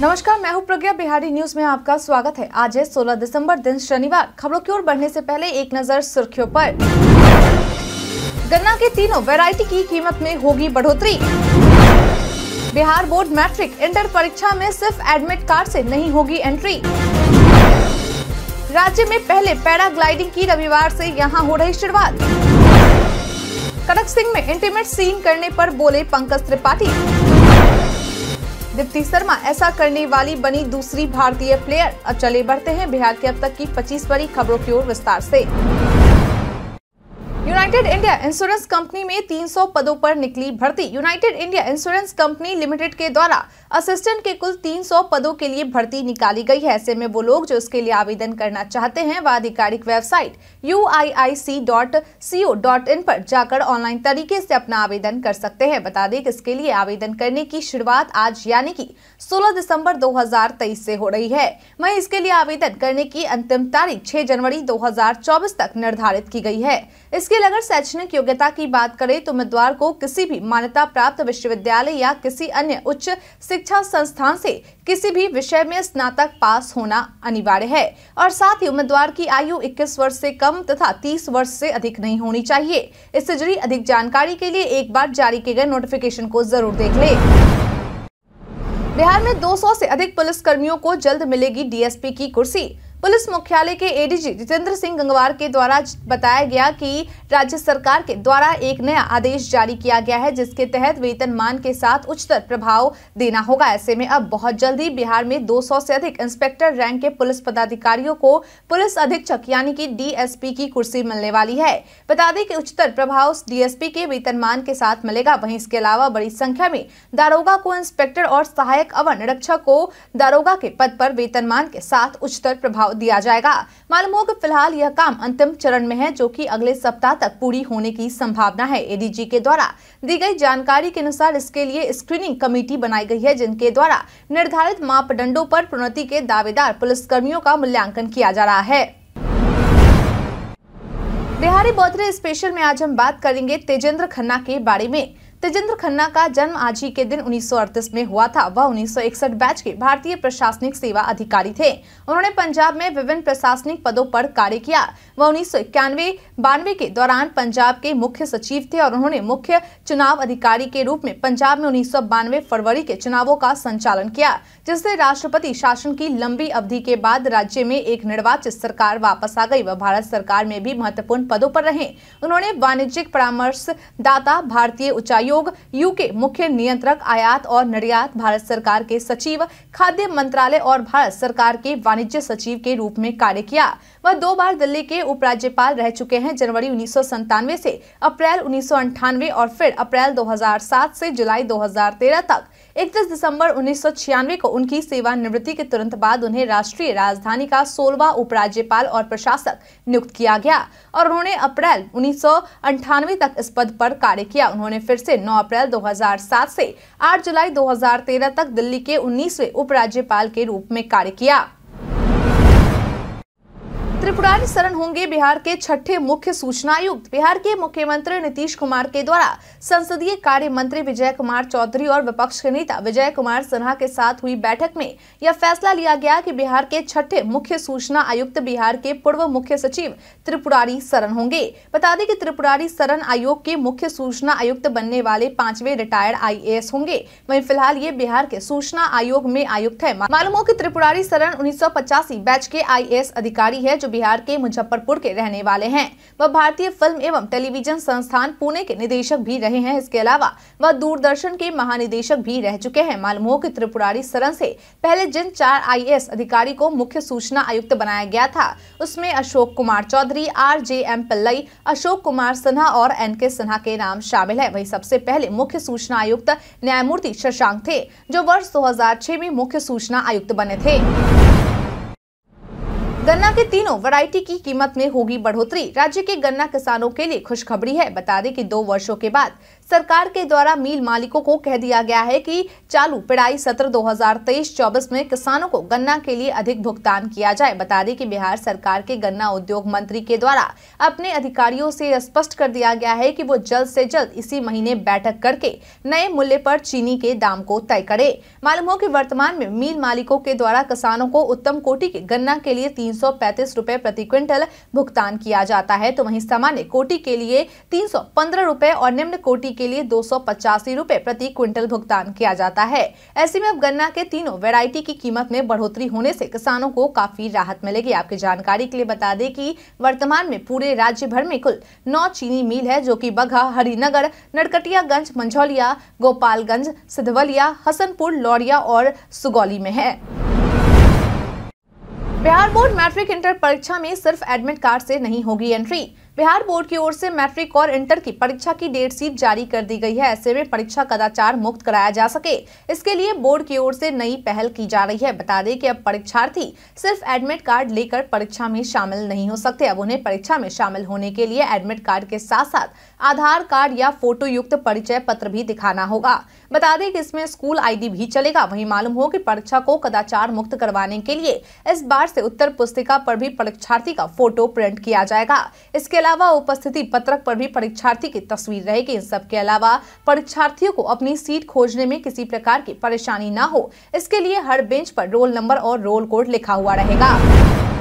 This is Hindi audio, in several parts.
नमस्कार मैं हूं प्रज्ञा बिहारी न्यूज में आपका स्वागत है आज है 16 दिसंबर दिन शनिवार खबरों की ओर बढ़ने से पहले एक नजर सुर्खियों पर गन्ना के तीनों वैरायटी की कीमत में होगी बढ़ोतरी बिहार बोर्ड मैट्रिक इंटर परीक्षा में सिर्फ एडमिट कार्ड से नहीं होगी एंट्री राज्य में पहले पैराग्लाइडिंग की रविवार से यहां हो रही शुरुआत कनक सिंह में इंटीमेट सीन करने पर बोले पंकज त्रिपाठी दीप्ति शर्मा ऐसा करने वाली बनी दूसरी भारतीय प्लेयर अब चले बढ़ते हैं बिहार के अब तक की 25 बड़ी खबरों की ओर विस्तार से यूनाइटेड इंडिया इंश्योरेंस कंपनी में 300 पदों पर निकली भर्ती United India insurance company limited के द्वारा असिस्टेंट के कुल 300 पदों के लिए भर्ती निकाली गई है ऐसे में वो लोग जो इसके लिए आवेदन करना चाहते हैं वह आधिकारिक वेबसाइट यू पर जाकर ऑनलाइन तरीके से अपना आवेदन कर सकते हैं बता दें कि इसके लिए आवेदन करने की शुरुआत आज यानी कि 16 दिसंबर 2023 से हो रही है वही इसके लिए आवेदन करने की अंतिम तारीख छह जनवरी दो तक निर्धारित की गयी है इसके लिए अगर शैक्षणिक योग्यता की बात करें तो उम्मीदवार को किसी भी मान्यता प्राप्त विश्वविद्यालय या किसी अन्य उच्च शिक्षा संस्थान से किसी भी विषय में स्नातक पास होना अनिवार्य है और साथ ही उम्मीदवार की आयु 21 वर्ष से कम तथा 30 वर्ष से अधिक नहीं होनी चाहिए इससे जुड़ी अधिक जानकारी के लिए एक बार जारी किए गए नोटिफिकेशन को जरूर देख ले बिहार में 200 से अधिक पुलिस कर्मियों को जल्द मिलेगी डीएसपी की कुर्सी पुलिस मुख्यालय के एडीजी जितेंद्र सिंह गंगवार के द्वारा बताया गया कि राज्य सरकार के द्वारा एक नया आदेश जारी किया गया है जिसके तहत वेतनमान के साथ उच्चतर प्रभाव देना होगा ऐसे में अब बहुत जल्दी बिहार में 200 से अधिक इंस्पेक्टर रैंक के पुलिस पदाधिकारियों को पुलिस अधीक्षक यानी कि डीएसपी की कुर्सी मिलने वाली है बता दें की उच्चतर प्रभाव डीएसपी के वेतनमान के साथ मिलेगा वही इसके अलावा बड़ी संख्या में दारोगा को इंस्पेक्टर और सहायक अवन रक्षक को दारोगा के पद पर वेतनमान के साथ उच्चतर प्रभाव सुझाव दिया जाएगा मालूम हो कि फिलहाल यह काम अंतिम चरण में है जो कि अगले सप्ताह तक पूरी होने की संभावना है एडीजी के द्वारा दी गई जानकारी के अनुसार इसके लिए स्क्रीनिंग कमेटी बनाई गई है जिनके द्वारा निर्धारित मापदंडों पर प्रोन्नति के दावेदार पुलिस कर्मियों का मूल्यांकन किया जा रहा है बिहारी बौद्धरे स्पेशल में आज हम बात करेंगे तेजेंद्र खन्ना के बारे में तेजेंद्र खन्ना का जन्म आज ही के दिन 1938 में हुआ था वह 1961 बैच के भारतीय प्रशासनिक सेवा अधिकारी थे उन्होंने पंजाब में विभिन्न प्रशासनिक पदों पर कार्य किया वह उन्नीस सौ बानवे के दौरान पंजाब के मुख्य सचिव थे और उन्होंने मुख्य चुनाव अधिकारी के रूप में पंजाब में उन्नीस फरवरी के चुनावों का संचालन किया जिससे राष्ट्रपति शासन की लंबी अवधि के बाद राज्य में एक निर्वाचित सरकार वापस आ गई वह भारत सरकार में भी महत्वपूर्ण पदों पर रहे उन्होंने वाणिज्यिक परामर्शदाता भारतीय उच्चायोग उद्योग यूके मुख्य नियंत्रक आयात और निर्यात भारत सरकार के सचिव खाद्य मंत्रालय और भारत सरकार के वाणिज्य सचिव के रूप में कार्य किया वह दो बार दिल्ली के उपराज्यपाल रह चुके हैं जनवरी उन्नीस से अप्रैल उन्नीस और फिर अप्रैल दो से जुलाई दो तक इकतीस दिसंबर उन्नीस को उनकी सेवानिवृत्ति के तुरंत बाद उन्हें राष्ट्रीय राजधानी का सोलवा उपराज्यपाल और प्रशासक नियुक्त किया गया और उन्होंने अप्रैल उन्नीस तक इस पद पर कार्य किया उन्होंने फिर से 9 अप्रैल 2007 से 8 जुलाई 2013 तक दिल्ली के 19वें उपराज्यपाल के रूप में कार्य किया त्रिपुरारी शरण होंगे बिहार के छठे मुख्य सूचना आयुक्त बिहार के मुख्यमंत्री नीतीश कुमार के द्वारा संसदीय कार्य मंत्री विजय कुमार चौधरी और विपक्ष के नेता विजय कुमार सिन्हा के साथ हुई बैठक में यह फैसला लिया गया कि बिहार के छठे मुख्य सूचना आयुक्त बिहार के पूर्व मुख्य सचिव त्रिपुरारी शरण होंगे बता दें की त्रिपुरारी शरण आयोग के मुख्य सूचना आयुक्त बनने वाले पांचवे रिटायर्ड आई होंगे वही फिलहाल ये बिहार के सूचना आयोग में आयुक्त है मालूम हो की त्रिपुरारी शरण उन्नीस बैच के आई अधिकारी है जो तो बिहार के मुजफ्फरपुर के रहने वाले हैं वह भारतीय फिल्म एवं टेलीविजन संस्थान पुणे के निदेशक भी रहे हैं इसके अलावा वह दूरदर्शन के महानिदेशक भी रह चुके हैं मालूम हो की त्रिपुरारी सरन से पहले जिन चार आई अधिकारी को मुख्य सूचना आयुक्त बनाया गया था उसमें Ashok Kumar Chaudhary R J M Pillai Ashok Kumar Sinha और एन के सिन्हा के नाम शामिल है वही सबसे पहले मुख्य सूचना आयुक्त न्यायमूर्ति शशांक थे जो वर्ष 2006 में मुख्य सूचना आयुक्त बने थे गन्ना के तीनों वैरायटी की कीमत में होगी बढ़ोतरी राज्य के गन्ना किसानों के लिए खुशखबरी है बता दें कि दो वर्षों के बाद सरकार के द्वारा मिल मालिकों को कह दिया गया है कि चालू पिड़ाई सत्र 2023-24 में किसानों को गन्ना के लिए अधिक भुगतान किया जाए बता दें कि बिहार सरकार के गन्ना उद्योग मंत्री के द्वारा अपने अधिकारियों से स्पष्ट कर दिया गया है कि वो जल्द से जल्द इसी महीने बैठक करके नए मूल्य पर चीनी के दाम को तय करे मालूम हो की वर्तमान में मिल मालिकों के द्वारा किसानों को उत्तम कोटि के गन्ना के लिए तीन सौ प्रति क्विंटल भुगतान किया जाता है तो वही सामान्य कोटि के लिए तीन सौ और निम्न कोटि के लिए दो सौ प्रति क्विंटल भुगतान किया जाता है ऐसे में अब गन्ना के तीनों वेराइटी की कीमत में बढ़ोतरी होने से किसानों को काफी राहत मिलेगी आपकी जानकारी के लिए बता दें कि वर्तमान में पूरे राज्य भर में कुल नौ चीनी मिल है जो की बघा हरिनगर नरकटियागंज मंझौलिया गोपालगंज सिधवलिया हसनपुर लौरिया और सुगौली में है बिहार बोर्ड मैट्रिक इंटर परीक्षा में सिर्फ एडमिट कार्ड से नहीं होगी एंट्री बिहार बोर्ड की ओर से मैट्रिक और इंटर की परीक्षा की डेट सीट जारी कर दी गई है ऐसे में परीक्षा कदाचार मुक्त कराया जा सके इसके लिए बोर्ड की ओर से नई पहल की जा रही है बता दें कि अब परीक्षार्थी सिर्फ एडमिट कार्ड लेकर परीक्षा में शामिल नहीं हो सकते अब उन्हें परीक्षा में शामिल होने के लिए एडमिट कार्ड के साथ साथ आधार कार्ड या फोटो युक्त परिचय पत्र भी दिखाना होगा बता दें कि इसमें स्कूल आईडी भी चलेगा वहीं मालूम हो कि परीक्षा को कदाचार मुक्त करवाने के लिए इस बार से उत्तर पुस्तिका पर भी परीक्षार्थी का फोटो प्रिंट किया जाएगा इसके अलावा उपस्थिति पत्रक पर भी परीक्षार्थी की तस्वीर रहेगी इन सब के अलावा परीक्षार्थियों को अपनी सीट खोजने में किसी प्रकार की परेशानी न हो इसके लिए हर बेंच पर रोल नंबर और रोल कोड लिखा हुआ रहेगा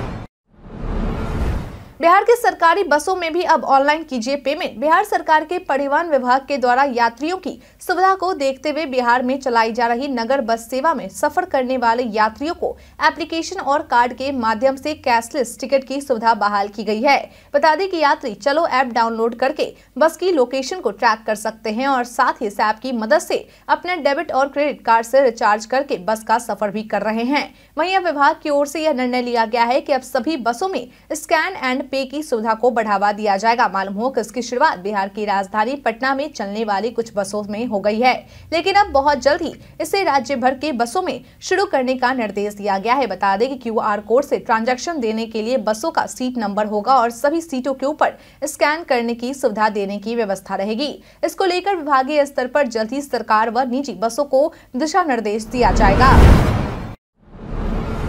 बिहार के सरकारी बसों में भी अब ऑनलाइन कीजिए पेमेंट बिहार सरकार के परिवहन विभाग के द्वारा यात्रियों की सुविधा को देखते हुए बिहार में चलाई जा रही नगर बस सेवा में सफर करने वाले यात्रियों को एप्लीकेशन और कार्ड के माध्यम से कैशलेस टिकट की सुविधा बहाल की गई है बता दें कि यात्री चलो ऐप डाउनलोड करके बस की लोकेशन को ट्रैक कर सकते हैं और साथ ही इस ऐप की मदद से अपने डेबिट और क्रेडिट कार्ड से रिचार्ज करके बस का सफर भी कर रहे हैं वहीं विभाग की ओर से यह निर्णय लिया गया है की अब सभी बसों में स्कैन एंड पे की सुविधा को बढ़ावा दिया जाएगा मालूम हो कि इसकी शुरुआत बिहार की राजधानी पटना में चलने वाली कुछ बसों में हो गई है लेकिन अब बहुत जल्द ही इसे राज्य भर के बसों में शुरू करने का निर्देश दिया गया है बता दें कि क्यू कोड से ट्रांजेक्शन देने के लिए बसों का सीट नंबर होगा और सभी सीटों के ऊपर स्कैन करने की सुविधा देने की व्यवस्था रहेगी इसको लेकर विभागीय स्तर पर जल्द ही सरकार व निजी बसों को दिशा निर्देश दिया जाएगा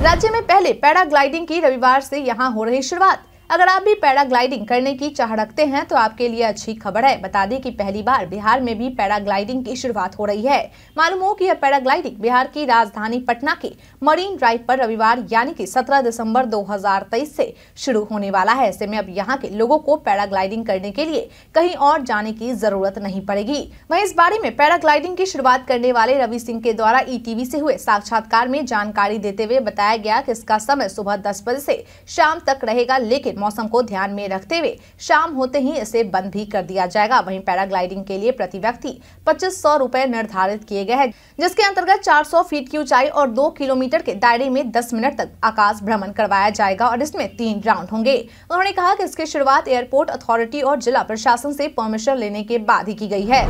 राज्य में पहले पैराग्लाइडिंग की रविवार से यहां हो रही शुरुआत अगर आप भी पैराग्लाइडिंग करने की चाह रखते हैं तो आपके लिए अच्छी खबर है बता दें कि पहली बार बिहार में भी पैराग्लाइडिंग की शुरुआत हो रही है मालूम हो कि यह पैराग्लाइडिंग बिहार की राजधानी पटना के मरीन ड्राइव पर रविवार यानी कि 17 दिसंबर 2023 से शुरू होने वाला है ऐसे में अब यहाँ के लोगों को पैराग्लाइडिंग करने के लिए कहीं और जाने की जरूरत नहीं पड़ेगी वही इस बारे में पैराग्लाइडिंग की शुरुआत करने वाले रवि सिंह के द्वारा ईटीवी से हुए साक्षात्कार में जानकारी देते हुए बताया गया की इसका समय सुबह दस बजे ऐसी शाम तक रहेगा लेकिन मौसम को ध्यान में रखते हुए शाम होते ही इसे बंद भी कर दिया जाएगा वहीं पैराग्लाइडिंग के लिए प्रति व्यक्ति पच्चीस सौ निर्धारित किए गए हैं जिसके अंतर्गत 400 फीट की ऊंचाई और दो किलोमीटर के दायरे में दस मिनट तक आकाश भ्रमण करवाया जाएगा और इसमें तीन राउंड होंगे उन्होंने कहा की इसकी शुरुआत एयरपोर्ट अथॉरिटी और जिला प्रशासन ऐसी परमिशन लेने के बाद ही की गयी है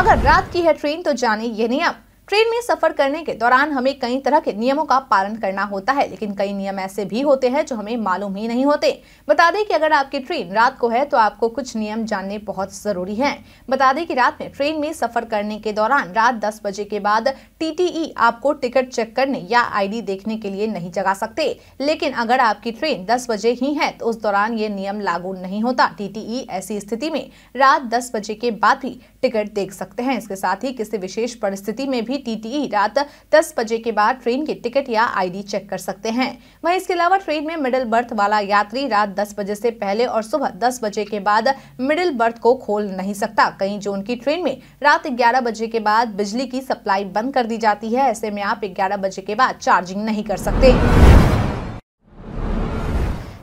अगर रात की है ट्रेन तो जाने ये नहीं अब ट्रेन में सफर करने के दौरान हमें कई तरह के नियमों का पालन करना होता है लेकिन कई नियम ऐसे भी होते हैं जो हमें मालूम ही नहीं होते बता दें कि अगर आपकी ट्रेन रात को है तो आपको कुछ नियम जानने बहुत जरूरी हैं बता दें कि रात में ट्रेन में सफर करने के दौरान रात 10 बजे के बाद टीटीई आपको टिकट चेक करने या आई देखने के लिए नहीं जगा सकते लेकिन अगर आपकी ट्रेन दस बजे ही है तो उस दौरान ये नियम लागू नहीं होता टी ऐसी स्थिति में रात दस बजे के बाद ही टिकट देख सकते हैं इसके साथ ही किसी विशेष परिस्थिति में भी भी टीटीई रात दस बजे के बाद ट्रेन के टिकट या आईडी चेक कर सकते हैं वहीं इसके अलावा ट्रेन में मिडिल बर्थ वाला यात्री रात दस बजे से पहले और सुबह दस बजे के बाद मिडिल बर्थ को खोल नहीं सकता कई जोन की ट्रेन में रात ग्यारह बजे के बाद बिजली की सप्लाई बंद कर दी जाती है ऐसे में आप ग्यारह बजे के बाद चार्जिंग नहीं कर सकते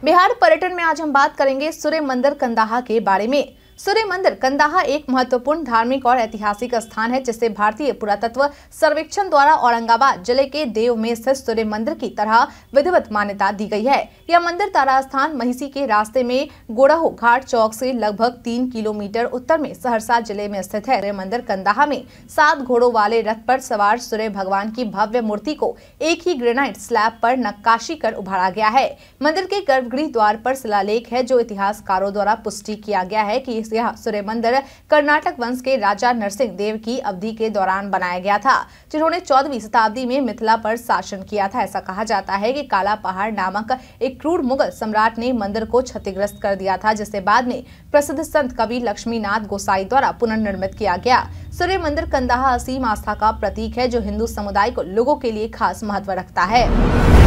बिहार पर्यटन में आज हम बात करेंगे सूर्य मंदिर कंदाहा के बारे में सूर्य मंदिर कंदाहा एक महत्वपूर्ण धार्मिक और ऐतिहासिक स्थान है जिसे भारतीय पुरातत्व सर्वेक्षण द्वारा औरंगाबाद जिले के देव में स्थित सूर्य मंदिर की तरह विधिवत मान्यता दी गई है यह मंदिर तारास्थान महिषी के रास्ते में गोड़ाहो घाट चौक से लगभग तीन किलोमीटर उत्तर में सहरसा जिले में स्थित है सूर्य मंदिर कंदाहा में सात घोड़ो वाले रथ पर सवार सूर्य भगवान की भव्य मूर्ति को एक ही ग्रेनाइट स्लैब पर नक्काशी कर उभारा गया है मंदिर के गर्भगृह द्वार पर शिलालेख है जो इतिहासकारों द्वारा पुष्टि किया गया है की यह सूर्य मंदिर कर्नाटक वंश के राजा नरसिंह देव की अवधि के दौरान बनाया गया था जिन्होंने चौदहवीं शताब्दी में मिथिला पर शासन किया था ऐसा कहा जाता है कि काला पहाड़ नामक एक क्रूर मुगल सम्राट ने मंदिर को क्षतिग्रस्त कर दिया था जिसे बाद में प्रसिद्ध संत कवि लक्ष्मीनाथ गोसाई द्वारा पुनर्निर्मित किया गया सूर्य मंदिर कंदाहा असीम आस्था का प्रतीक है जो हिंदू समुदाय को लोगों के लिए खास महत्व रखता है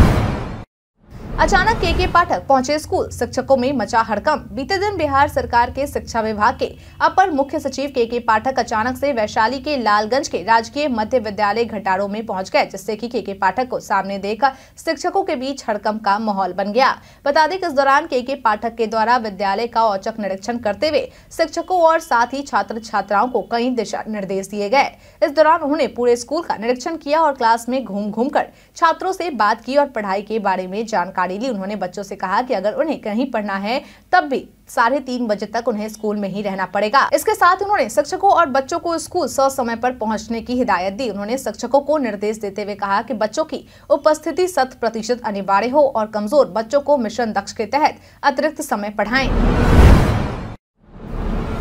अचानक के के पाठक पहुंचे स्कूल शिक्षकों में मचा हड़कम बीते दिन बिहार सरकार के शिक्षा विभाग के अपर मुख्य सचिव के के पाठक अचानक से वैशाली के लालगंज के राजकीय मध्य विद्यालय घटाड़ों में पहुंच गए जिससे कि के के पाठक को सामने देखकर शिक्षकों के बीच हड़कम का माहौल बन गया बता दें कि इस दौरान के के पाठक के द्वारा विद्यालय का औचक निरीक्षण करते हुए शिक्षकों और साथ ही छात्र छात्राओं को कई दिशा निर्देश दिए गए इस दौरान उन्होंने पूरे स्कूल का निरीक्षण किया और क्लास में घूम घूम छात्रों से बात की और पढ़ाई के बारे में जानकारी जानकारी ली उन्होंने बच्चों से कहा कि अगर उन्हें कहीं पढ़ना है तब भी साढ़े तीन बजे तक उन्हें स्कूल में ही रहना पड़ेगा इसके साथ उन्होंने शिक्षकों और बच्चों को स्कूल सौ समय पर पहुंचने की हिदायत दी उन्होंने शिक्षकों को निर्देश देते हुए कहा कि बच्चों की उपस्थिति शत प्रतिशत अनिवार्य हो और कमजोर बच्चों को मिशन दक्ष के तहत अतिरिक्त समय पढ़ाए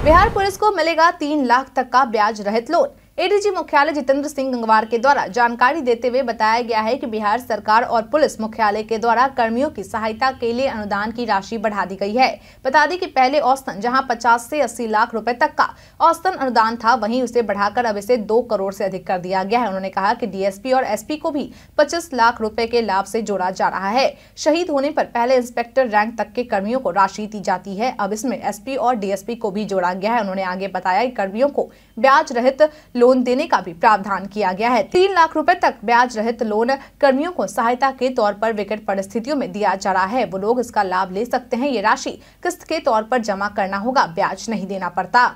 बिहार पुलिस को मिलेगा तीन लाख तक का ब्याज रहित लोन एडीजी मुख्यालय जितेंद्र सिंह गंगवार के द्वारा जानकारी देते हुए बताया गया है कि बिहार सरकार और पुलिस मुख्यालय के द्वारा कर्मियों की सहायता के लिए अनुदान की राशि बढ़ा दी गई है बता दें कि पहले औसतन जहां 50 से 80 लाख रुपए तक का औसतन अनुदान था वहीं उसे बढ़ाकर अब इसे दो करोड़ से अधिक कर दिया गया है उन्होंने कहा की डीएसपी और एसपी को भी पच्चीस लाख रूपए के लाभ ऐसी जोड़ा जा रहा है शहीद होने आरोप पहले इंस्पेक्टर रैंक तक के कर्मियों को राशि दी जाती है अब इसमें एस और डीएसपी को भी जोड़ा गया है उन्होंने आगे बताया कर्मियों को ब्याज रहित लोन देने का भी प्रावधान किया गया है तीन लाख रूपए तक ब्याज रहित लोन कर्मियों को सहायता के तौर पर विकट परिस्थितियों में दिया जा रहा है वो लोग इसका लाभ ले सकते हैं ये राशि किस्त के तौर पर जमा करना होगा ब्याज नहीं देना पड़ता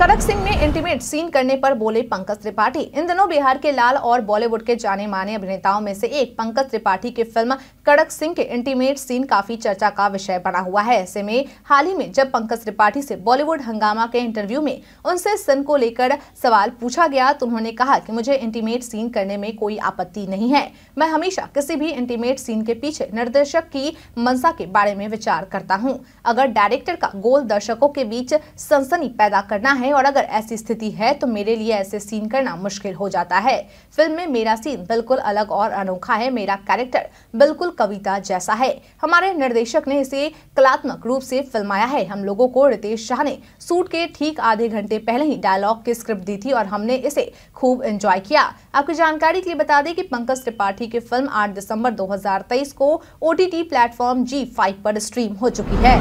कनक सिंह ने इंटीमेट सीन करने पर बोले पंकज त्रिपाठी इन दिनों बिहार के लाल और बॉलीवुड के जाने माने अभिनेताओं में से एक पंकज त्रिपाठी की फिल्म कड़क सिंह के इंटीमेट सीन काफी चर्चा का विषय बना हुआ है ऐसे में हाल ही में जब पंकज त्रिपाठी से बॉलीवुड हंगामा के इंटरव्यू में उनसे सिन को लेकर सवाल पूछा गया तो उन्होंने कहा की मुझे इंटीमेट सीन करने में कोई आपत्ति नहीं है मैं हमेशा किसी भी इंटीमेट सीन के पीछे निर्देशक की मनसा के बारे में विचार करता हूँ अगर डायरेक्टर का गोल दर्शकों के बीच सनसनी पैदा करना है और अगर ऐसी स्थिति है तो मेरे लिए ऐसे सीन करना मुश्किल हो जाता है फिल्म में मेरा सीन बिल्कुल अलग और अनोखा है मेरा कैरेक्टर बिल्कुल कविता जैसा है हमारे निर्देशक ने इसे कलात्मक रूप से फिल्माया है हम लोगों को रितेश शाह ने सूट के ठीक आधे घंटे पहले ही डायलॉग की स्क्रिप्ट दी थी और हमने इसे खूब एंजॉय किया आपकी जानकारी के लिए बता दें कि पंकज त्रिपाठी मराठी की फिल्म 8 दिसंबर 2023 को ओटीटी प्लेटफॉर्म जी फाइव पर स्ट्रीम हो चुकी है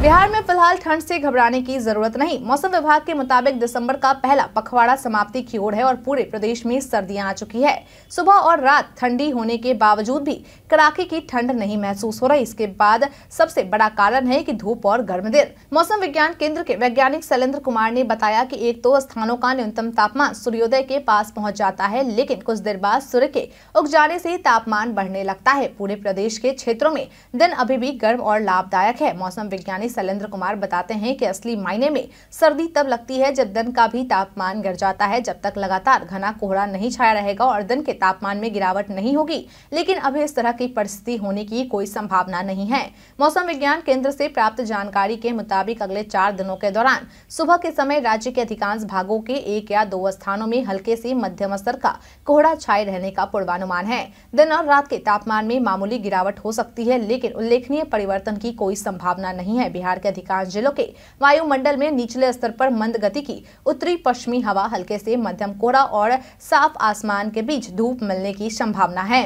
बिहार में फिलहाल ठंड से घबराने की जरूरत नहीं मौसम विभाग के मुताबिक दिसंबर का पहला पखवाड़ा समाप्ति की ओर है और पूरे प्रदेश में सर्दियां आ चुकी है सुबह और रात ठंडी होने के बावजूद भी कड़ाके की ठंड नहीं महसूस हो रही इसके बाद सबसे बड़ा कारण है कि धूप और गर्म दिन मौसम विज्ञान केंद्र के वैज्ञानिक शैलेंद्र कुमार ने बताया की एक तो स्थानों का न्यूनतम तापमान सूर्योदय के पास पहुँच जाता है लेकिन कुछ देर बाद सूर्य के उग जाने से तापमान बढ़ने लगता है पूरे प्रदेश के क्षेत्रों में दिन अभी भी गर्म और लाभदायक है मौसम विज्ञानी शैलेंद्र कुमार बताते हैं कि असली मायने में सर्दी तब लगती है जब दिन का भी तापमान गिर जाता है जब तक लगातार घना कोहरा नहीं छाया रहेगा और दिन के तापमान में गिरावट नहीं होगी लेकिन अभी इस तरह की परिस्थिति होने की कोई संभावना नहीं है मौसम विज्ञान केंद्र से प्राप्त जानकारी के मुताबिक अगले चार दिनों के दौरान सुबह के समय राज्य के अधिकांश भागों के एक या दो स्थानों में हल्के से मध्यम स्तर का कोहरा छाए रहने का पूर्वानुमान है दिन और रात के तापमान में मामूली गिरावट हो सकती है लेकिन उल्लेखनीय परिवर्तन की कोई संभावना नहीं है बिहार के अधिकांश जिलों के वायुमंडल में निचले स्तर पर मंद गति की उत्तरी पश्चिमी हवा हल्के से मध्यम कोहरा और साफ आसमान के बीच धूप मिलने की संभावना है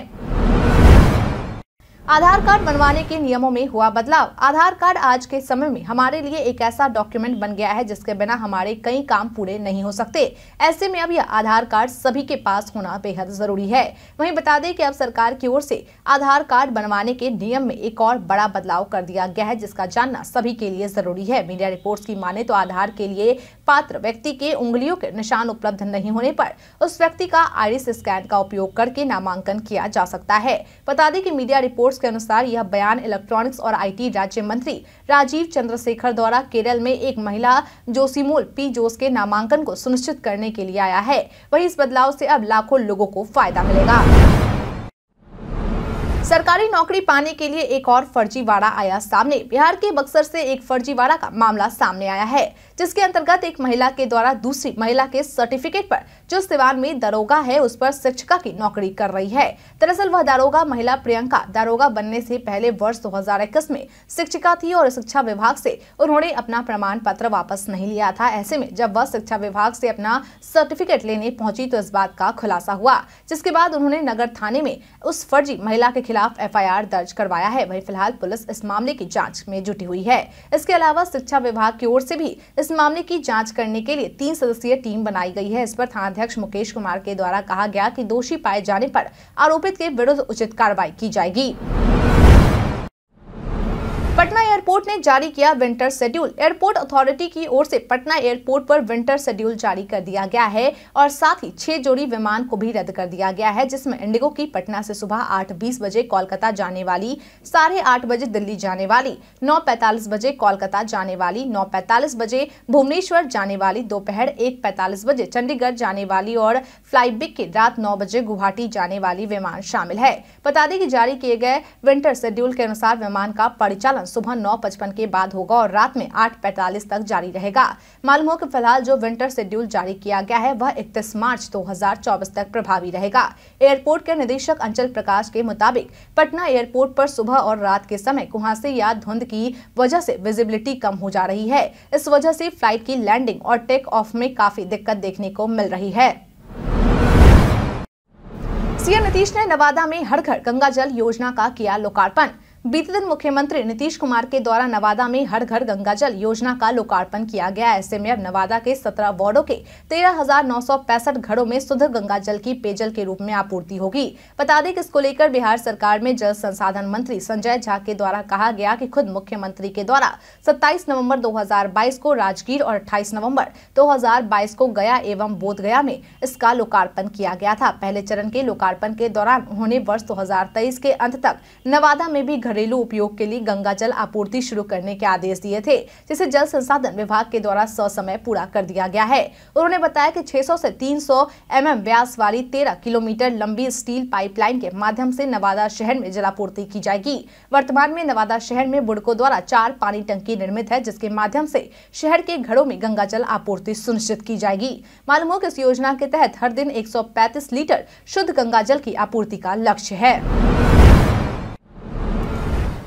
आधार कार्ड बनवाने के नियमों में हुआ बदलाव आधार कार्ड आज के समय में हमारे लिए एक ऐसा डॉक्यूमेंट बन गया है जिसके बिना हमारे कई काम पूरे नहीं हो सकते ऐसे में अब यह आधार कार्ड सभी के पास होना बेहद जरूरी है वहीं बता दें कि अब सरकार की ओर से आधार कार्ड बनवाने के नियम में एक और बड़ा बदलाव कर दिया गया है जिसका जानना सभी के लिए जरूरी है मीडिया रिपोर्ट की माने तो आधार के लिए पात्र व्यक्ति के उंगलियों के निशान उपलब्ध नहीं होने पर उस व्यक्ति का आयरिस स्कैन का उपयोग करके नामांकन किया जा सकता है बता दें की मीडिया रिपोर्ट रिपोर्ट्स के अनुसार यह बयान इलेक्ट्रॉनिक्स और आईटी राज्य मंत्री राजीव चंद्रशेखर द्वारा केरल में एक महिला जोशीमोल पी जोस के नामांकन को सुनिश्चित करने के लिए आया है वही इस बदलाव से अब लाखों लोगों को फायदा मिलेगा सरकारी नौकरी पाने के लिए एक और फर्जीवाड़ा आया सामने बिहार के बक्सर से एक फर्जीवाड़ा का मामला सामने आया है जिसके अंतर्गत एक महिला के द्वारा दूसरी महिला के सर्टिफिकेट पर जो सिवान में दरोगा है उस पर शिक्षिका की नौकरी कर रही है दरअसल वह दारोगा महिला प्रियंका दारोगा बनने से पहले वर्ष दो में शिक्षिका थी और शिक्षा विभाग से उन्होंने अपना प्रमाण पत्र वापस नहीं लिया था ऐसे में जब वह शिक्षा विभाग से अपना सर्टिफिकेट लेने पहुंची तो इस बात का खुलासा हुआ जिसके बाद उन्होंने नगर थाने में उस फर्जी महिला के खिलाफ एफआईआर दर्ज करवाया है वहीं फिलहाल पुलिस इस मामले की जांच में जुटी हुई है इसके अलावा शिक्षा विभाग की ओर से भी इस मामले की जांच करने के लिए तीन सदस्यीय टीम बनाई गई है इस पर थानाध्यक्ष मुकेश कुमार के द्वारा कहा गया की दोषी पाए जाने पर आरोपित के विरुद्ध उचित कार्रवाई की जाएगी एयरपोर्ट ने जारी किया विंटर शेड्यूल एयरपोर्ट अथॉरिटी की ओर से पटना एयरपोर्ट पर विंटर शेड्यूल जारी कर दिया गया है और साथ ही छह जोड़ी विमान को भी रद्द कर दिया गया है जिसमें इंडिगो की पटना से सुबह आठ बीस बजे कोलकाता जाने वाली साढ़े आठ बजे दिल्ली जाने वाली नौ पैतालीस बजे कोलकाता जाने वाली नौ पैतालीस बजे भुवनेश्वर जाने वाली दोपहर एक पैतालीस बजे चंडीगढ़ जाने वाली और फ्लाईबिक के रात नौ बजे गुवाहाटी जाने वाली विमान शामिल है बता दें कि जारी किए गए विंटर शेड्यूल के अनुसार विमान का परिचालन सुबह नौ पचपन के बाद होगा और रात में आठ पैंतालीस तक जारी रहेगा मालूम हो कि फिलहाल जो विंटर शेड्यूल जारी किया गया है वह इकतीस मार्च 2024 तक प्रभावी रहेगा एयरपोर्ट के निदेशक अंचल प्रकाश के मुताबिक पटना एयरपोर्ट पर सुबह और रात के समय कुहासे या धुंध की वजह से विजिबिलिटी कम हो जा रही है इस वजह से फ्लाइट की लैंडिंग और टेक ऑफ में काफी दिक्कत देखने को मिल रही है सीएम नीतीश ने नवादा में हर घर गंगा जल योजना का किया लोकार्पण बीते दिन मुख्यमंत्री नीतीश कुमार के द्वारा नवादा में हर घर गंगा जल योजना का लोकार्पण किया गया ऐसे में अब नवादा के 17 वार्डो के तेरह घरों में शुद्ध गंगा जल की पेयजल के रूप में आपूर्ति होगी बता दें कि इसको लेकर बिहार सरकार में जल संसाधन मंत्री संजय झा के द्वारा कहा गया कि खुद मुख्यमंत्री के द्वारा सत्ताईस नवम्बर दो को राजगीर और अट्ठाईस नवम्बर दो को गया एवं बोध में इसका लोकार्पण किया गया था पहले चरण के लोकार्पण के दौरान उन्होंने वर्ष दो के अंत तक नवादा में भी घर घरेलू उपयोग के लिए गंगा जल आपूर्ति शुरू करने के आदेश दिए थे जिसे जल संसाधन विभाग के द्वारा सौ समय पूरा कर दिया गया है उन्होंने बताया कि 600 से 300 सौ mm व्यास वाली 13 किलोमीटर लंबी स्टील पाइपलाइन के माध्यम से नवादा शहर में जलापूर्ति की जाएगी वर्तमान में नवादा शहर में बुड़को द्वारा चार पानी टंकी निर्मित है जिसके माध्यम से शहर के घरों में गंगा जल आपूर्ति सुनिश्चित की जाएगी मालूम हो कि इस योजना के तहत हर दिन 135 लीटर शुद्ध गंगा जल की आपूर्ति का लक्ष्य है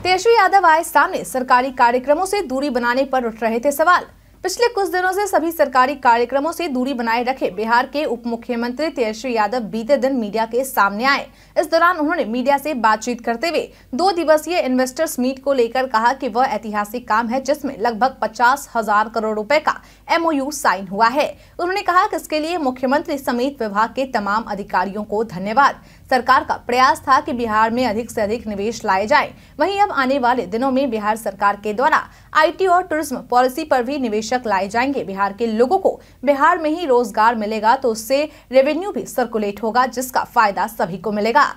तेजस्वी यादव आए सामने सरकारी कार्यक्रमों से दूरी बनाने पर उठ रहे थे सवाल पिछले कुछ दिनों से सभी सरकारी कार्यक्रमों से दूरी बनाए रखे बिहार के उप मुख्यमंत्री तेजस्वी यादव बीते दिन मीडिया के सामने आए इस दौरान उन्होंने मीडिया से बातचीत करते हुए दो दिवसीय इन्वेस्टर्स मीट को लेकर कहा कि वह ऐतिहासिक काम है जिसमें लगभग पचास हजार करोड़ रुपए का एमओयू साइन हुआ है उन्होंने कहा कि इसके लिए मुख्यमंत्री समेत विभाग के तमाम अधिकारियों को धन्यवाद सरकार का प्रयास था कि बिहार में अधिक से अधिक निवेश लाए जाए वहीं अब आने वाले दिनों में बिहार सरकार के द्वारा आईटी और टूरिज्म पॉलिसी पर भी निवेशक लाए जाएंगे बिहार के लोगों को बिहार में ही रोजगार मिलेगा तो उससे रेवेन्यू भी सर्कुलेट होगा जिसका फायदा सभी को मिलेगा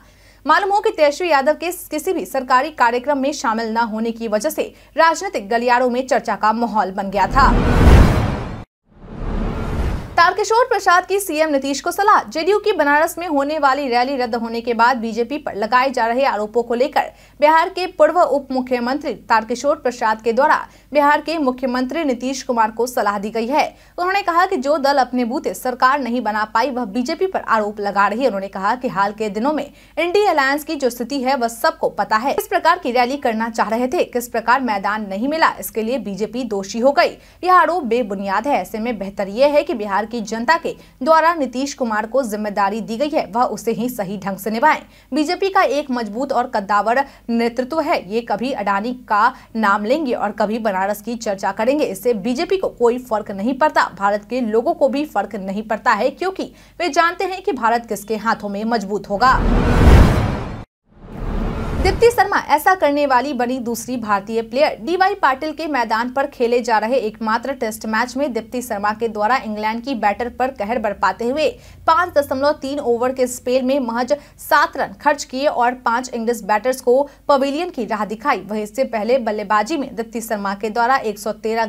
मालूम हो कि तेजस्वी यादव के किसी भी सरकारी कार्यक्रम में शामिल न होने की वजह से राजनीतिक गलियारों में चर्चा का माहौल बन गया था तारकिशोर प्रसाद की सीएम नीतीश को सलाह जेडीयू की बनारस में होने वाली रैली रद्द होने के बाद बीजेपी पर लगाए जा रहे आरोपों को लेकर बिहार के पूर्व उप मुख्यमंत्री तारकिशोर प्रसाद के द्वारा बिहार के मुख्यमंत्री नीतीश कुमार को सलाह दी गई है उन्होंने कहा कि जो दल अपने बूते सरकार नहीं बना पाई वह बीजेपी आरोप आरोप लगा रही उन्होंने कहा की हाल के दिनों में इंडी अलायंस की जो स्थिति है वह सबको पता है किस प्रकार की रैली करना चाह रहे थे किस प्रकार मैदान नहीं मिला इसके लिए बीजेपी दोषी हो गयी यह आरोप बेबुनियाद है ऐसे में बेहतर ये है की बिहार की जनता के द्वारा नीतीश कुमार को जिम्मेदारी दी गई है वह उसे ही सही ढंग से निभाएं बीजेपी का एक मजबूत और कद्दावर नेतृत्व है ये कभी अडानी का नाम लेंगे और कभी बनारस की चर्चा करेंगे इससे बीजेपी को कोई फर्क नहीं पड़ता भारत के लोगों को भी फर्क नहीं पड़ता है क्योंकि वे जानते हैं कि भारत किसके हाथों में मजबूत होगा दीप्ति शर्मा ऐसा करने वाली बनी दूसरी भारतीय प्लेयर डीवाई पाटिल के मैदान पर खेले जा रहे एकमात्र टेस्ट मैच में दीप्ति शर्मा के द्वारा इंग्लैंड की बैटर पर कहर बरपाते हुए पाँच दशमलव तीन ओवर के स्पेल में महज सात रन खर्च किए और पांच इंग्लिश बैटर्स को पवेलियन की राह दिखाई वहीं इससे पहले बल्लेबाजी में दीप्ति शर्मा के द्वारा एक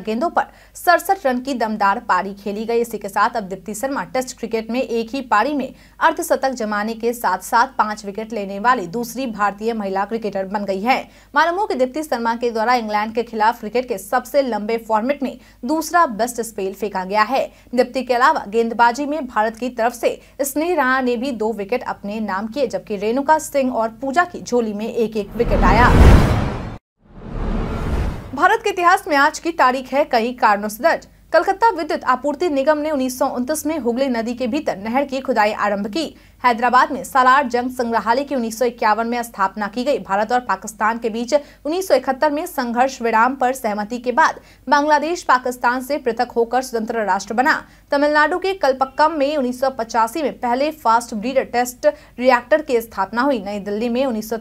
गेंदों पर सड़सठ रन की दमदार पारी खेली गई इसी के साथ अब दीप्ति शर्मा टेस्ट क्रिकेट में एक ही पारी में अर्धशतक जमाने के साथ साथ पांच विकेट लेने वाली दूसरी भारतीय महिला महिला क्रिकेटर बन गई है मालूम कि दीप्ति शर्मा के द्वारा इंग्लैंड के खिलाफ क्रिकेट के सबसे लंबे फॉर्मेट में दूसरा बेस्ट स्पेल फेंका गया है दीप्ति के अलावा गेंदबाजी में भारत की तरफ से स्नेह राणा ने भी दो विकेट अपने नाम किए जबकि रेणुका सिंह और पूजा की झोली में एक एक विकेट आया भारत के इतिहास में आज की तारीख है कई कारणों से दर्ज कलकत्ता विद्युत आपूर्ति निगम ने उन्नीस में हुगली नदी के भीतर नहर की खुदाई आरंभ की हैदराबाद में सालार जंग संग्रहालय की उन्नीस में स्थापना की गई भारत और पाकिस्तान के बीच 1971 में संघर्ष विराम पर सहमति के बाद बांग्लादेश पाकिस्तान से पृथक होकर स्वतंत्र राष्ट्र बना तमिलनाडु के कलपक्कम में उन्नीस में पहले फास्ट ब्रीड टेस्ट रिएक्टर की स्थापना हुई नई दिल्ली में उन्नीस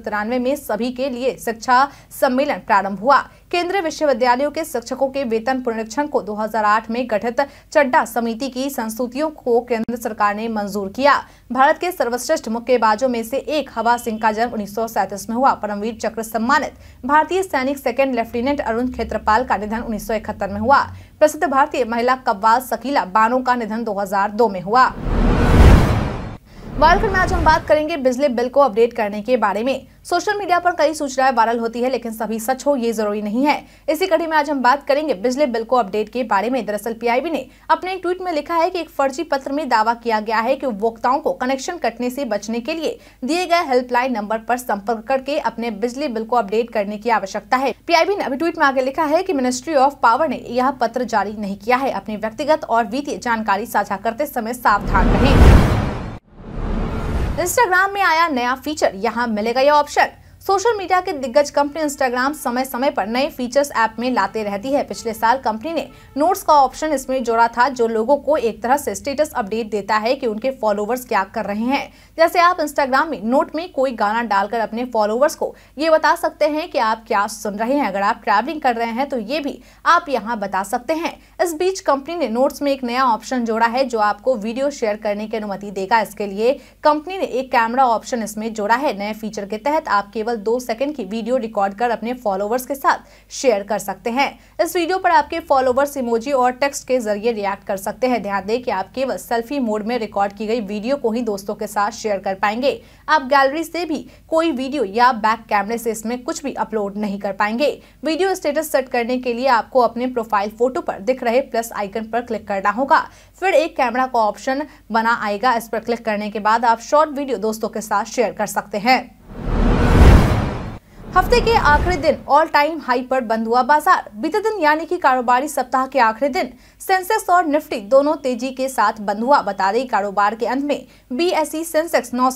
में सभी के लिए शिक्षा सम्मेलन प्रारंभ हुआ केंद्रीय विश्वविद्यालयों के शिक्षकों के वेतन पुनरीक्षण को 2008 में गठित चड्डा समिति की संस्तुतियों को केंद्र सरकार ने मंजूर किया भारत के सर्वश्रेष्ठ मुक्केबाजों में से एक हवा सिंह का जन्म उन्नीस में हुआ परमवीर चक्र सम्मानित भारतीय सैनिक सेकेंड लेफ्टिनेंट अरुण क्षेत्रपाल का निधन उन्नीस में हुआ प्रसिद्ध भारतीय महिला कब्बाल सकीला बानो का निधन दो में हुआ वालकर में आज हम बात करेंगे बिजली बिल को अपडेट करने के बारे में सोशल मीडिया पर कई सूचनाएं वायरल होती है लेकिन सभी सच हो ये जरूरी नहीं है इसी कड़ी में आज हम बात करेंगे बिजली बिल को अपडेट के बारे में दरअसल पीआईबी ने अपने ट्वीट में लिखा है कि एक फर्जी पत्र में दावा किया गया है कि उपभोक्ताओं को कनेक्शन कटने से बचने के लिए दिए गए हेल्पलाइन नंबर पर संपर्क करके अपने बिजली बिल को अपडेट करने की आवश्यकता है पी ने अभी ट्वीट में आगे लिखा है की मिनिस्ट्री ऑफ पावर ने यह पत्र जारी नहीं किया है अपनी व्यक्तिगत और वित्तीय जानकारी साझा करते समय सावधान रहे इंस्टाग्राम में आया नया फीचर यहाँ मिलेगा ये ऑप्शन सोशल मीडिया के दिग्गज कंपनी इंस्टाग्राम समय समय पर नए फीचर्स ऐप में लाते रहती है पिछले साल कंपनी ने नोट्स का ऑप्शन इसमें जोड़ा था जो लोगों को एक तरह से स्टेटस अपडेट देता है कि उनके फॉलोवर्स क्या कर रहे हैं जैसे आप इंस्टाग्राम में नोट में कोई गाना डालकर अपने फॉलोवर्स को ये बता सकते हैं कि आप क्या सुन रहे हैं अगर आप ट्रैवलिंग कर रहे हैं तो ये भी आप यहाँ बता सकते हैं इस बीच कंपनी ने नोट्स में एक नया ऑप्शन जोड़ा है जो आपको वीडियो शेयर करने की अनुमति देगा इसके लिए कंपनी ने एक कैमरा ऑप्शन इसमें जोड़ा है नए फीचर के तहत आप केवल दो सेकंड की वीडियो रिकॉर्ड कर अपने फॉलोवर्स के साथ शेयर कर सकते हैं इस वीडियो पर आपके फॉलोवर्स इमोजी और टेक्स्ट के जरिए रिएक्ट कर सकते हैं ध्यान दें कि आप केवल सेल्फी मोड में रिकॉर्ड की गई वीडियो को ही दोस्तों के साथ शेयर कर पाएंगे आप गैलरी से भी कोई वीडियो या बैक कैमरे से इसमें कुछ भी अपलोड नहीं कर पाएंगे वीडियो स्टेटस सेट करने के लिए आपको अपने प्रोफाइल फोटो पर दिख रहे प्लस आइकन पर क्लिक करना होगा फिर एक कैमरा का ऑप्शन बना आएगा इस पर क्लिक करने के बाद आप शॉर्ट वीडियो दोस्तों के साथ शेयर कर सकते हैं हफ्ते के आखिरी दिन ऑल टाइम हाई पर बंद हुआ बाजार बीते दिन यानी कि कारोबारी सप्ताह के आखिरी दिन सेंसेक्स और निफ्टी दोनों तेजी के साथ बंद हुआ बता दें कारोबार के अंत में बीएसई सेंसेक्स e नौ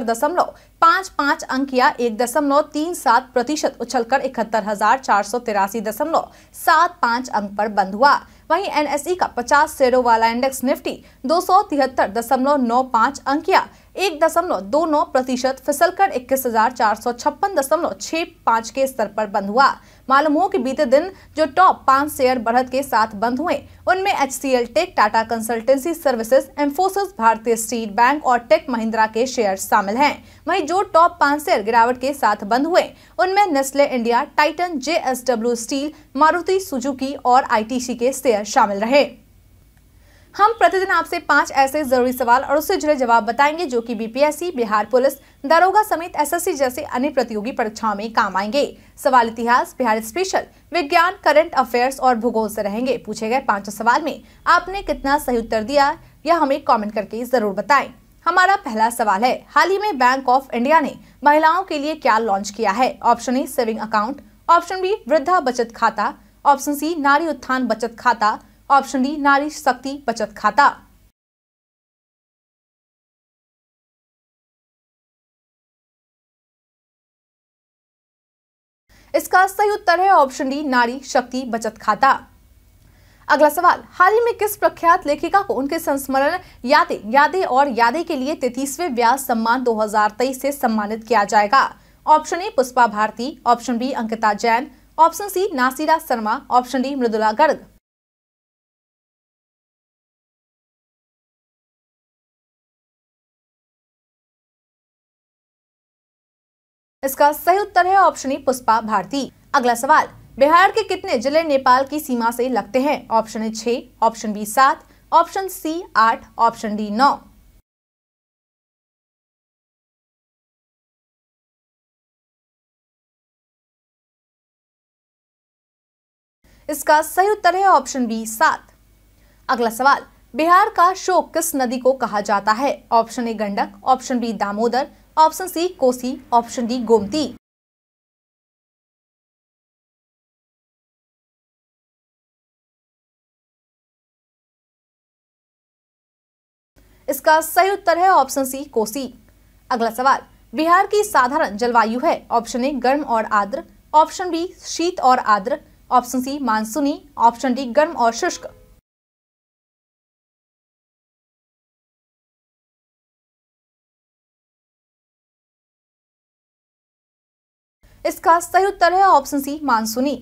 दशमलव पाँच पाँच अंक या एक दशमलव तीन सात प्रतिशत उछल कर इकहत्तर हजार चार सौ तिरासी दशमलव सात पाँच अंक पर बंद हुआ वहीं एनएसई e का पचास शेयरों वाला इंडेक्स निफ्टी दो सौ तिहत्तर दशमलव नौ पाँच अंक या एक दशमलव दो नौ प्रतिशत फिसल कर इक्कीस हजार चार सौ छप्पन दशमलव छह पाँच के स्तर पर बंद हुआ मालूम हो कि बीते दिन जो टॉप पांच शेयर बढ़त के साथ बंद हुए उनमें H C L tech Tata consultancy services Infosys Bharatiya state bank और टेक महिंद्रा के शेयर शामिल हैं वहीं जो टॉप पांच शेयर गिरावट के साथ बंद हुए उनमें Nestle India Titan J steel Maruti Suzuki और आई के शेयर शामिल रहे हम प्रतिदिन आपसे पांच ऐसे जरूरी सवाल और उससे जुड़े जवाब बताएंगे जो कि बीपीएससी बिहार पुलिस दारोगा समेत एसएससी जैसे अन्य प्रतियोगी परीक्षाओं में काम आएंगे सवाल इतिहास बिहार स्पेशल विज्ञान करंट अफेयर्स और भूगोल से रहेंगे पूछे गए पांच सवाल में आपने कितना सही उत्तर दिया यह हमें कॉमेंट करके जरूर बताए हमारा पहला सवाल है हाल ही में बैंक ऑफ इंडिया ने महिलाओं के लिए क्या लॉन्च किया है option A saving account option B वृद्धा बचत खाता ऑप्शन सी नारी उत्थान बचत खाता ऑप्शन डी नारी शक्ति बचत खाता इसका सही उत्तर है ऑप्शन डी नारी शक्ति बचत खाता अगला सवाल हाल ही में किस प्रख्यात लेखिका को उनके संस्मरण यादे यादे और यादे के लिए तेतीसवे व्यास सम्मान 2023 से सम्मानित किया जाएगा option A Pushpa Bharti option B Ankita Jain option C Nasira Sharma option D Mridula Garg इसका सही उत्तर है ऑप्शन ई पुष्पा भारती अगला सवाल बिहार के कितने जिले नेपाल की सीमा से लगते हैं ऑप्शन ए छह ऑप्शन बी सात ऑप्शन सी आठ ऑप्शन डी नौ इसका सही उत्तर है ऑप्शन बी सात अगला सवाल बिहार का शोक किस नदी को कहा जाता है option A Gandak option B Damodar option C Kosi option D Gomti इसका सही उत्तर है ऑप्शन सी कोसी अगला सवाल बिहार की साधारण जलवायु है ऑप्शन ए गर्म और आद्र ऑप्शन बी शीत और आर्द्र ऑप्शन सी मानसूनी ऑप्शन डी गर्म और शुष्क इसका सही उत्तर है ऑप्शन सी मानसूनी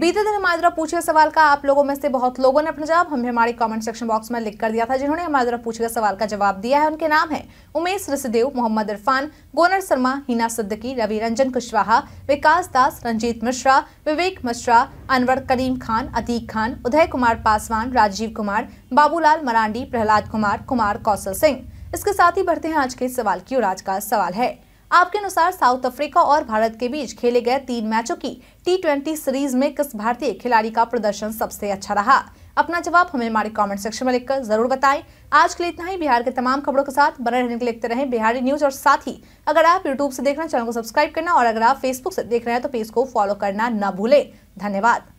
बीते दिन हमारे द्वारा पूछे सवाल का आप लोगों में से बहुत लोगों ने अपना जवाब हमें हमारे कमेंट सेक्शन बॉक्स में लिख कर दिया था जिन्होंने हमारे द्वारा पूछे गए सवाल का जवाब दिया है उनके नाम है उमेश रसदेव मोहम्मद इरफान गोनर शर्मा हिना सिद्दकी रवि रंजन कुशवाहा विकास दास रंजीत मिश्रा विवेक मिश्रा अनवर करीम खान अतीक खान उदय कुमार पासवान राजीव कुमार बाबूलाल मरांडी प्रहलाद कुमार कुमार कौशल सिंह इसके साथ ही बढ़ते हैं आज के सवाल की और आज का सवाल है आपके अनुसार साउथ अफ्रीका और भारत के बीच खेले गए तीन मैचों की टी सीरीज में किस भारतीय खिलाड़ी का प्रदर्शन सबसे अच्छा रहा अपना जवाब हमें हमारे कमेंट सेक्शन में लिखकर जरूर बताएं आज के लिए इतना ही बिहार के तमाम खबरों के साथ बने रहने के लिए लिखते रहें बिहारी न्यूज और साथ ही अगर आप यूट्यूब से देख रहे हैं चैनल को सब्सक्राइब करना और अगर आप फेसबुक से देख रहे हैं तो पेज को फॉलो करना न भूले धन्यवाद